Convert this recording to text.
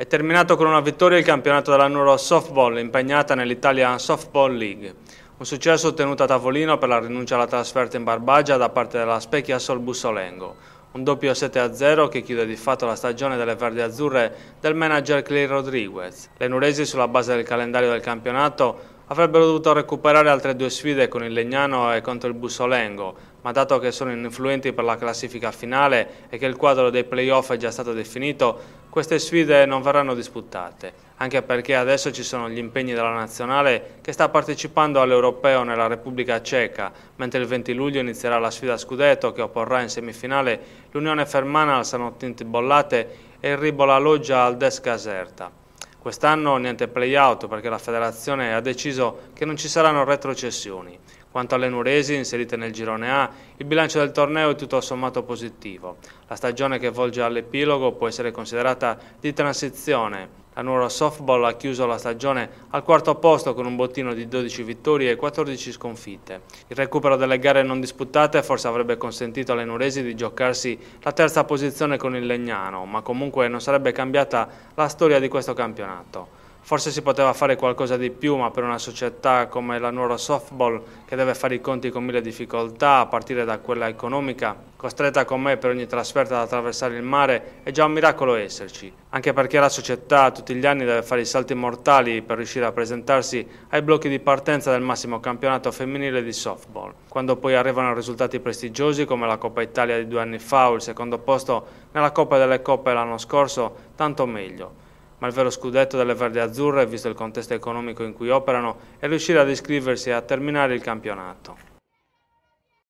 È terminato con una vittoria il campionato dell'Anuro Softball impegnata nell'Italian Softball League. Un successo ottenuto a tavolino per la rinuncia alla trasferta in Barbagia da parte della Specchia Sol Bussolengo. Un doppio 7-0 che chiude di fatto la stagione delle Verdi Azzurre del manager Clay Rodriguez. Le Nuresi sulla base del calendario del campionato avrebbero dovuto recuperare altre due sfide con il Legnano e contro il Bussolengo, ma dato che sono influenti per la classifica finale e che il quadro dei playoff è già stato definito, queste sfide non verranno disputate, anche perché adesso ci sono gli impegni della nazionale che sta partecipando all'Europeo nella Repubblica Ceca, mentre il 20 luglio inizierà la sfida a scudetto che opporrà in semifinale l'Unione Fermana al Sanottint Bollate e il Ribola Loggia al Des Caserta. Quest'anno niente play-out perché la federazione ha deciso che non ci saranno retrocessioni. Quanto alle Nuresi, inserite nel girone A, il bilancio del torneo è tutto sommato positivo. La stagione che volge all'epilogo può essere considerata di transizione. La Nuro Softball ha chiuso la stagione al quarto posto con un bottino di 12 vittorie e 14 sconfitte. Il recupero delle gare non disputate forse avrebbe consentito alle Nuresi di giocarsi la terza posizione con il Legnano, ma comunque non sarebbe cambiata la storia di questo campionato. Forse si poteva fare qualcosa di più, ma per una società come la Nuoro Softball, che deve fare i conti con mille difficoltà, a partire da quella economica, costretta con me per ogni trasferta ad attraversare il mare, è già un miracolo esserci. Anche perché la società tutti gli anni deve fare i salti mortali per riuscire a presentarsi ai blocchi di partenza del massimo campionato femminile di softball. Quando poi arrivano risultati prestigiosi come la Coppa Italia di due anni fa o il secondo posto nella Coppa delle Coppe l'anno scorso, tanto meglio ma il vero scudetto delle Verde Azzurre, visto il contesto economico in cui operano, è riuscire ad iscriversi e a terminare il campionato.